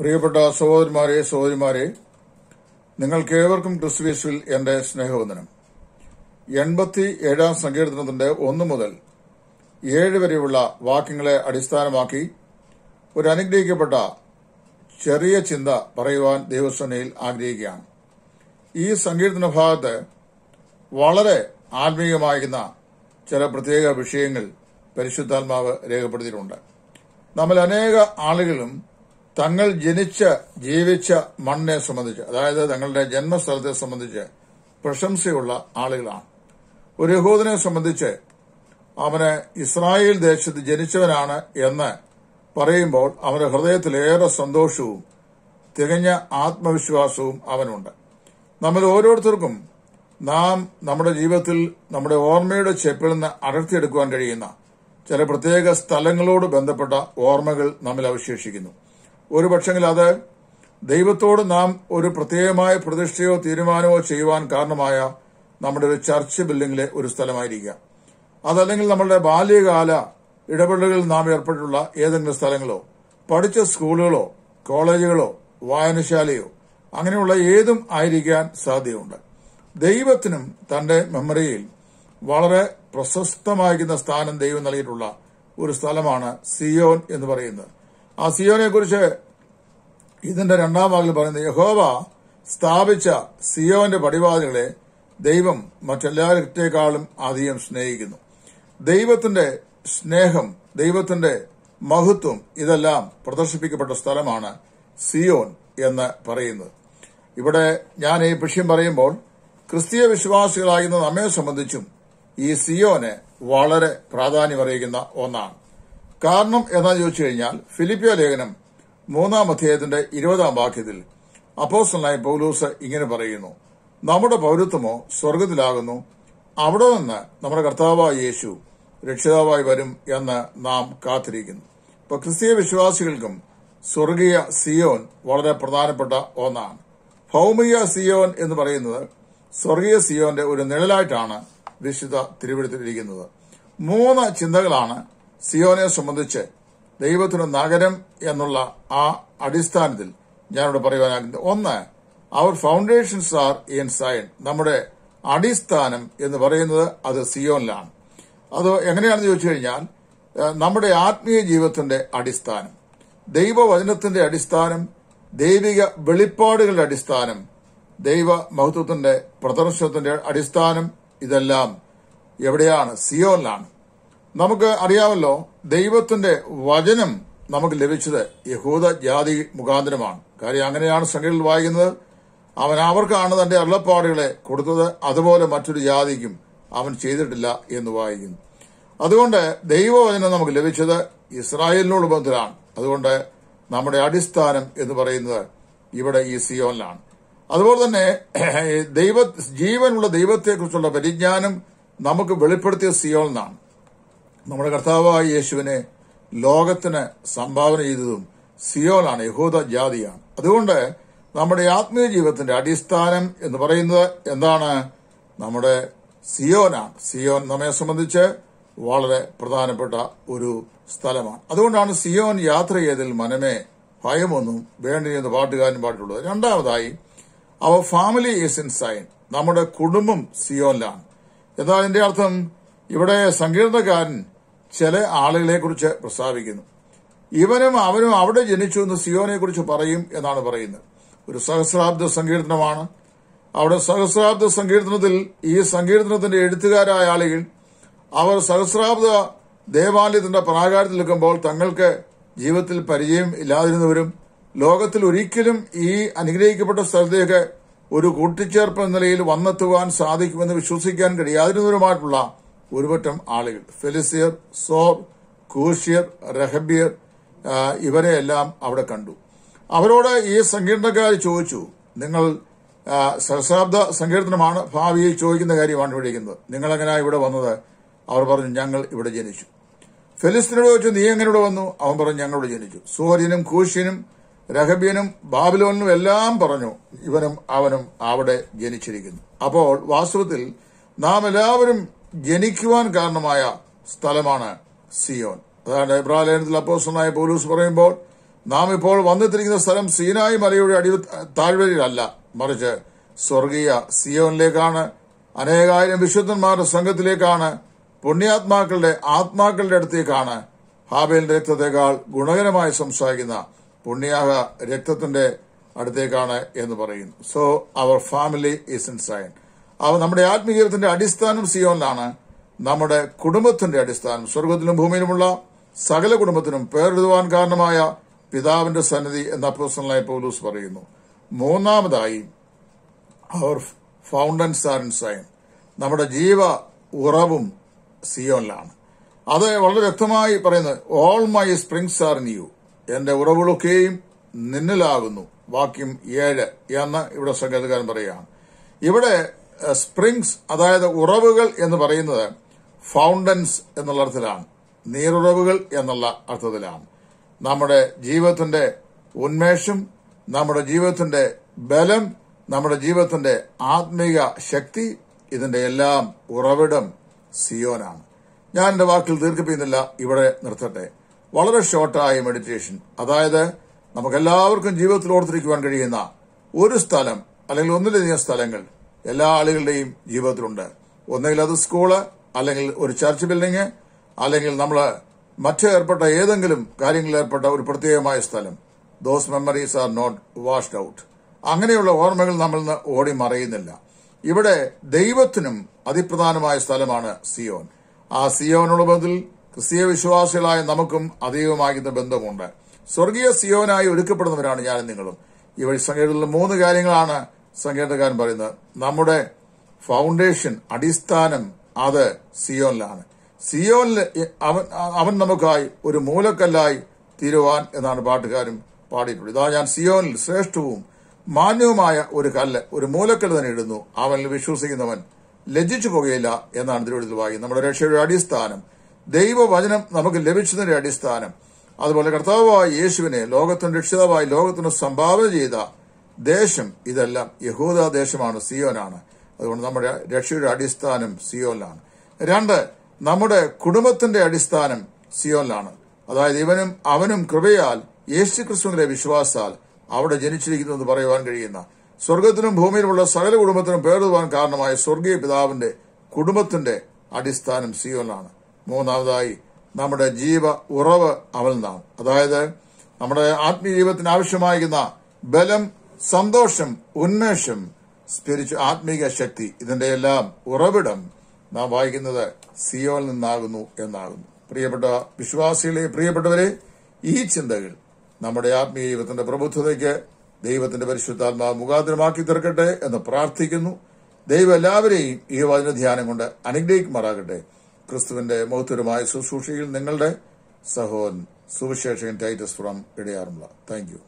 പ്രിയപ്പെട്ട സഹോദരിമാരെ സഹോദരിമാരെ ഏവർക്കും ക്രിസ്തുവേശുവിൽ എന്റെ സ്നേഹവന്ദനം എൺപത്തി ഏഴാം സങ്കീർത്തനത്തിന്റെ ഒന്നു മുതൽ ഏഴ് വരെയുള്ള വാക്യങ്ങളെ അടിസ്ഥാനമാക്കി ഒരു അനുഗ്രഹിക്കപ്പെട്ട ചെറിയ ചിന്ത പറയുവാൻ ദേവസ്വനയിൽ ആഗ്രഹിക്കുകയാണ് ഈ സങ്കീർത്തന ഭാഗത്ത് വളരെ ആത്മീയമായിരുന്ന ചില പ്രത്യേക വിഷയങ്ങൾ പരിശുദ്ധാത്മാവ് രേഖപ്പെടുത്തിയിട്ടുണ്ട് നമ്മൾ അനേക ആളുകളും തങ്ങൾ ജനിച്ച ജീവിച്ച മണ്ണിനെ സംബന്ധിച്ച് അതായത് തങ്ങളുടെ ജന്മസ്ഥലത്തെ സംബന്ധിച്ച് പ്രശംസയുള്ള ആളുകളാണ് ഒരു യഹൂദനെ സംബന്ധിച്ച് അവന് ഇസ്രായേൽ ദേശത്ത് ജനിച്ചവനാണ് എന്ന് പറയുമ്പോൾ അവന്റെ ഹൃദയത്തിലേറെ സന്തോഷവും തികഞ്ഞ ആത്മവിശ്വാസവും അവനുണ്ട് നമ്മൾ ഓരോരുത്തർക്കും നാം നമ്മുടെ ജീവിതത്തിൽ നമ്മുടെ ഓർമ്മയുടെ ചെപ്പിൽ നിന്ന് അടർത്തിയെടുക്കുവാൻ കഴിയുന്ന ചില പ്രത്യേക സ്ഥലങ്ങളോട് ബന്ധപ്പെട്ട ഓർമ്മകൾ നമ്മിൽ അവശേഷിക്കുന്നു ഒരു പക്ഷെങ്കിൽ അത് ദൈവത്തോട് നാം ഒരു പ്രത്യേകമായ പ്രതിഷ്ഠയോ തീരുമാനമോ ചെയ്യുവാൻ കാരണമായ നമ്മുടെ ഒരു ചർച്ച് ബിൽഡിംഗിലെ ഒരു സ്ഥലമായിരിക്കാം അതല്ലെങ്കിൽ നമ്മളുടെ ബാല്യകാല ഇടപെടലുകളിൽ നാം ഏർപ്പെട്ടുള്ള ഏതെങ്കിലും സ്ഥലങ്ങളോ പഠിച്ച സ്കൂളുകളോ കോളേജുകളോ വായനശാലയോ അങ്ങനെയുള്ള ഏതും ആയിരിക്കാൻ സാധ്യതയുണ്ട് ദൈവത്തിനും തന്റെ മെമ്മറിയിൽ വളരെ പ്രശസ്തമായിരിക്കുന്ന സ്ഥാനം ദൈവം നൽകിയിട്ടുള്ള ഒരു സ്ഥലമാണ് സിയോൻ എന്ന് പറയുന്നത് ആ സിയോനെ കുറിച്ച് ഇതിന്റെ രണ്ടാം ഭാഗത്തിൽ പറയുന്നത് യഹോവ സ്ഥാപിച്ച സിയോന്റെ പടിവാദികളെ ദൈവം മറ്റെല്ലാവരത്തേക്കാളും അധികം സ്നേഹിക്കുന്നു ദൈവത്തിന്റെ സ്നേഹം ദൈവത്തിന്റെ മഹത്വം ഇതെല്ലാം പ്രദർശിപ്പിക്കപ്പെട്ട സ്ഥലമാണ് സിയോൻ എന്ന് പറയുന്നത് ഇവിടെ ഞാൻ ഈ വിഷയം പറയുമ്പോൾ ക്രിസ്തീയ വിശ്വാസികളായിരുന്ന നമ്മെ സംബന്ധിച്ചും ഈ സിയോന് വളരെ പ്രാധാന്യമറിയിക്കുന്ന ഒന്നാണ് കാരണം എന്താ ചോദിച്ചു കഴിഞ്ഞാൽ ഫിലിപ്പിയ ലേഖനം മൂന്നാം അധ്യായത്തിന്റെ ഇരുപതാം വാക്യത്തിൽ അപ്പോസ്റ്റലായ പൗലൂസ് ഇങ്ങനെ പറയുന്നു നമ്മുടെ പൗരത്വമോ സ്വർഗത്തിലാകുന്നു അവിടെ നിന്ന് നമ്മുടെ കർത്താവായ യേശു രക്ഷിതാവായി വരും എന്ന് നാം കാത്തിരിക്കുന്നു ഇപ്പൊ ക്രിസ്തീയ വിശ്വാസികൾക്കും സ്വർഗീയ സിയോൻ വളരെ പ്രധാനപ്പെട്ട ഒന്നാണ് ഭൗമിക സിയോൻ എന്ന് പറയുന്നത് സ്വർഗീയ സിയോന്റെ ഒരു നിഴലായിട്ടാണ് വിശുദ്ധ തിരുവെടുത്തിരിക്കുന്നത് മൂന്ന് ചിന്തകളാണ് സിയോനെ സംബന്ധിച്ച് ദൈവത്തിന് നഗരം എന്നുള്ള ആ അടിസ്ഥാനത്തിൽ ഞാനിവിടെ പറയുവാനാകുന്നത് ഒന്ന് our foundations are in Zion നമ്മുടെ അടിസ്ഥാനം എന്ന് പറയുന്നത് അത് സിയോനിലാണ് അത് എങ്ങനെയാണെന്ന് ചോദിച്ചു കഴിഞ്ഞാൽ നമ്മുടെ ആത്മീയ ജീവിതത്തിന്റെ അടിസ്ഥാനം ദൈവവചനത്തിന്റെ അടിസ്ഥാനം ദൈവിക വെളിപ്പാടുകളുടെ അടിസ്ഥാനം ദൈവ മഹത്വത്തിന്റെ പ്രദർശനത്തിന്റെ അടിസ്ഥാനം ഇതെല്ലാം എവിടെയാണ് സിയോനിലാണ് നമുക്ക് അറിയാമല്ലോ ദൈവത്തിന്റെ വചനം നമുക്ക് ലഭിച്ചത് യഹൂദ ജാതി മുഖാന്തരമാണ് കാര്യം അങ്ങനെയാണ് സംഖ്യകളിൽ വായിക്കുന്നത് അവൻ അവർക്കാണ് തന്റെ അള്ളപ്പാടുകളെ കൊടുത്തത് അതുപോലെ മറ്റൊരു ജാതിക്കും അവൻ ചെയ്തിട്ടില്ല എന്ന് വായിക്കുന്നു അതുകൊണ്ട് ദൈവവചനം നമുക്ക് ലഭിച്ചത് ഇസ്രായേലിനോട് ബന്ധുരാണ് അതുകൊണ്ട് നമ്മുടെ അടിസ്ഥാനം എന്ന് പറയുന്നത് ഇവിടെ ഈ സിയോനിലാണ് അതുപോലെ തന്നെ ദൈവ ജീവനുള്ള ദൈവത്തെക്കുറിച്ചുള്ള പരിജ്ഞാനം നമുക്ക് വെളിപ്പെടുത്തിയ സിയോനിലാണ് നമ്മുടെ കർത്താവായ യേശുവിനെ ലോകത്തിന് സംഭാവന ചെയ്തതും സിയോലാണ് യഹൂദ ജാതിയാണ് അതുകൊണ്ട് നമ്മുടെ ആത്മീയ ജീവിതത്തിന്റെ അടിസ്ഥാനം എന്ന് പറയുന്നത് എന്താണ് നമ്മുടെ സിയോനാണ് സിയോൻ നമ്മെ സംബന്ധിച്ച് വളരെ പ്രധാനപ്പെട്ട ഒരു സ്ഥലമാണ് അതുകൊണ്ടാണ് സിയോൻ യാത്ര ചെയ്തതിൽ മനമേ ഭയമൊന്നും വേണ്ടി എന്ന് പാട്ടുകാരൻ പാട്ടുള്ളത് രണ്ടാമതായി our family is in Zion നമ്മുടെ കുടുംബം സിയോനിലാണ് എന്നാൽ എന്റെ അർത്ഥം ഇവിടെ സങ്കീർണകാരൻ ചില ആളുകളെ കുറിച്ച് പ്രസ്താവിക്കുന്നു ഇവനും അവനും അവിടെ ജനിച്ചു എന്ന് സിയോനെ കുറിച്ച് പറയും എന്നാണ് പറയുന്നത് ഒരു സഹസ്രാബ്ദ സങ്കീർത്തനമാണ് അവിടെ സഹസ്രാബ്ദ സങ്കീർത്തനത്തിൽ ഈ സങ്കീർത്തനത്തിന്റെ എഴുത്തുകാരായ ആളുകൾ അവർ സഹസ്രാബ്ദ ദേവാലയത്തിന്റെ പ്രാകാരത്തിൽ നിൽക്കുമ്പോൾ തങ്ങൾക്ക് ജീവിതത്തിൽ പരിചയം ഇല്ലാതിരുന്നവരും ലോകത്തിൽ ഒരിക്കലും ഈ അനുഗ്രഹിക്കപ്പെട്ട സ്ഥലത്തേക്ക് ഒരു കൂട്ടിച്ചേർപ്പ് എന്ന നിലയിൽ വന്നെത്തുവാൻ സാധിക്കുമെന്ന് വിശ്വസിക്കാൻ കഴിയാതിരുന്നവരുമായിട്ടുള്ള ഒരുപറ്റം ആളുകൾ ഫെലിസിയർ സോർ കൂഷ്യർ റഹബിയർ ഇവരെ എല്ലാം അവിടെ കണ്ടു അവരോട് ഈ സങ്കീർണക്കാർ ചോദിച്ചു നിങ്ങൾ സഹസാബ്ദ സങ്കീർത്തനമാണ് ഭാവിയിൽ ചോദിക്കുന്ന കാര്യമാണ് വിളിക്കുന്നത് നിങ്ങളെങ്ങനെ ഇവിടെ വന്നത് അവർ പറഞ്ഞു ഞങ്ങൾ ഇവിടെ ജനിച്ചു ഫെലിസ്തീനോട് ചോദിച്ചു നീ എങ്ങനെ ഇവിടെ വന്നു അവൻ പറഞ്ഞു ഞങ്ങൾ ഇവിടെ ജനിച്ചു സൂര്യനും കൂഷ്യനും രഹബ്യനും ബാബിലോനും എല്ലാം പറഞ്ഞു ഇവനും അവനും അവിടെ ജനിച്ചിരിക്കുന്നു അപ്പോൾ വാസ്തവത്തിൽ നാം എല്ലാവരും ജനിക്കുവാൻ കാരണമായ സ്ഥലമാണ് സിയോൻ അതാണ് ഇബ്രാലേനത്തിൽ അപ്പോസ്റ്റനായ പോലൂസ് പറയുമ്പോൾ നാം ഇപ്പോൾ വന്നെത്തിരിക്കുന്ന സ്ഥലം സീനായി മലയുടെ അടി താഴ്വരയിലല്ല മറിച്ച് സ്വർഗീയ സിയോനിലേക്കാണ് അനേകായിരം വിശുദ്ധന്മാരുടെ സംഘത്തിലേക്കാണ് പുണ്യാത്മാക്കളുടെ ആത്മാക്കളുടെ അടുത്തേക്കാണ് ഹാബേലിന്റെ രക്തത്തെക്കാൾ ഗുണകരമായി സംസാരിക്കുന്ന പുണ്യാഹ രക്തത്തിന്റെ അടുത്തേക്കാണ് എന്ന് പറയുന്നു so our family is in Zion അവ നമ്മുടെ ആത്മീയത്തിന്റെ അടിസ്ഥാനം സിയോനിലാണ് നമ്മുടെ കുടുംബത്തിന്റെ അടിസ്ഥാനം സ്വർഗത്തിലും ഭൂമിയിലുമുള്ള സകല കുടുംബത്തിനും പേരെഴുതുവാൻ കാരണമായ പിതാവിന്റെ സന്നിധി എന്ന അപ്പോസ്റ്റലായ പോലീസ് പറയുന്നു മൂന്നാമതായി അവർ ഫൗണ്ടൻ ആർ സൈൻ നമ്മുടെ ജീവ ഉറവും സിയോനിലാണ് അത് വളരെ വ്യക്തമായി പറയുന്നത് all my springs are in you എന്റെ ഉറവുകളൊക്കെയും നിന്നിലാകുന്നു വാക്യം ഏഴ് എന്ന് ഇവിടെ സംഗീതകാരൻ പറയുകയാണ് ഇവിടെ സ്പ്രിങ്സ് അതായത് ഉറവുകൾ എന്ന് പറയുന്നത് ഫൗണ്ടൻസ് എന്നുള്ള അർത്ഥത്തിലാണ് നീരുറവുകൾ എന്നുള്ള അർത്ഥത്തിലാണ് നമ്മുടെ ജീവിതത്തിന്റെ ഉന്മേഷം നമ്മുടെ ജീവിതത്തിന്റെ ബലം നമ്മുടെ ജീവിതത്തിന്റെ ആത്മീക ശക്തി ഇതിന്റെ എല്ലാം ഉറവിടം സിയോനാണ് ഞാൻ എന്റെ വാക്കിൽ ദീർഘിപ്പിക്കുന്നില്ല ഇവിടെ നിർത്തട്ടെ വളരെ ഷോർട്ടായ മെഡിറ്റേഷൻ അതായത് നമുക്കെല്ലാവർക്കും ജീവിതത്തിൽ ഓർത്തിരിക്കുവാൻ കഴിയുന്ന ഒരു സ്ഥലം അല്ലെങ്കിൽ ഒന്നിലധികം സ്ഥലങ്ങൾ എല്ലാ ആളുകളുടെയും ജീവിതത്തിലുണ്ട് ഒന്നുകിൽ അത് സ്കൂള് അല്ലെങ്കിൽ ഒരു ചർച്ച് ബിൽഡിംഗ് അല്ലെങ്കിൽ നമ്മൾ മറ്റ് ഏർപ്പെട്ട ഏതെങ്കിലും കാര്യങ്ങളിൽ ഏർപ്പെട്ട ഒരു പ്രത്യേകമായ സ്ഥലം those memories are not washed out അങ്ങനെയുള്ള ഓർമ്മകൾ നമ്മൾ ഓടി മറയുന്നില്ല ഇവിടെ ദൈവത്തിനും അതിപ്രധാനമായ സ്ഥലമാണ് സിയോൻ ആ സിയോനോടൊപ്പത്തിൽ ക്രിസ്തീയ വിശ്വാസികളായ നമുക്കും അതീവമാകുന്ന ബന്ധമുണ്ട് സ്വർഗീയ സിയോനായി ഒരുക്കപ്പെടുന്നവരാണ് ഞാനും നിങ്ങളും ഈ വഴിസംഖ്യകളിൽ മൂന്ന് കാര്യങ്ങളാണ് സംഗീതകാരൻ പറയുന്നത് നമ്മുടെ ഫൗണ്ടേഷൻ അടിസ്ഥാനം അത് സിയോനിലാണ് സിയോനിൽ അവൻ അവൻ നമുക്കായി ഒരു മൂലക്കല്ലായി തീരുവാൻ എന്നാണ് പാട്ടുകാരും പാടിയിട്ടുള്ളത് ഇതാ ഞാൻ സിയോനിൽ ശ്രേഷ്ഠവും മാന്യവുമായ ഒരു കല്ല് ഒരു മൂലക്കല്ല് തന്നെ ഇടുന്നു അവനിൽ വിശ്വസിക്കുന്നവൻ ലജ്ജിച്ചു പോകുകയില്ല എന്നാണ് തിരുവനന്തപുരത്തിൽ വായി നമ്മുടെ രക്ഷയുടെ അടിസ്ഥാനം ദൈവവചനം നമുക്ക് ലഭിച്ചതിന്റെ അടിസ്ഥാനം അതുപോലെ കർത്താവായ യേശുവിനെ ലോകത്തിന് രക്ഷിതാവായി ലോകത്തിന് സംഭാവന ചെയ്ത ദേശം ഇതെല്ലാം യഹൂദ ദേശമാണ് സിയോനാണ് അതുകൊണ്ട് നമ്മുടെ രക്ഷയുടെ അടിസ്ഥാനം സിയോലാണ് രണ്ട് നമ്മുടെ കുടുംബത്തിന്റെ അടിസ്ഥാനം സിയോലാണ് അതായത് ഇവനും അവനും കൃപയാൽ യേശു ക്രിസ്തുവിന്റെ വിശ്വാസാൽ അവിടെ ജനിച്ചിരിക്കുന്നു എന്ന് പറയുവാൻ കഴിയുന്ന സ്വർഗത്തിനും ഭൂമിയിലുമുള്ള സകല കുടുംബത്തിനും പേരുവാൻ കാരണമായ സ്വർഗീയ പിതാവിന്റെ കുടുംബത്തിന്റെ അടിസ്ഥാനം സിയോലാണ് മൂന്നാമതായി നമ്മുടെ ജീവ ഉറവ് അവൻ നിന്നാണ് അതായത് നമ്മുടെ ആത്മീയ ജീവിതത്തിന് ആവശ്യമായിരിക്കുന്ന ബലം സന്തോഷം ഉന്മേഷം സ്പിരിച്ചു ആത്മീക ശക്തി ഇതിന്റെ എല്ലാം ഉറവിടം നാം വായിക്കുന്നത് സിയോയിൽ നിന്നാകുന്നു എന്നാകുന്നു പ്രിയപ്പെട്ട വിശ്വാസികളെ പ്രിയപ്പെട്ടവരെ ഈ ചിന്തകൾ നമ്മുടെ ആത്മീയ ജീവിതത്തിന്റെ പ്രബുദ്ധതയ്ക്ക് ദൈവത്തിന്റെ പരിശുദ്ധാത്മാവ് മുഖാന്തരമാക്കി തീർക്കട്ടെ എന്ന് പ്രാർത്ഥിക്കുന്നു ദൈവം എല്ലാവരെയും ഈ വചന ധ്യാനം കൊണ്ട് അനുഗ്രഹിക്കുമാറാകട്ടെ ക്രിസ്തുവിന്റെ മഹത്വരമായ ശുശ്രൂഷയിൽ നിങ്ങളുടെ സഹോദരൻ സുവിശേഷകൻ ടൈറ്റസ് ഫ്രം ഇടയാറുമുള്ള താങ്ക്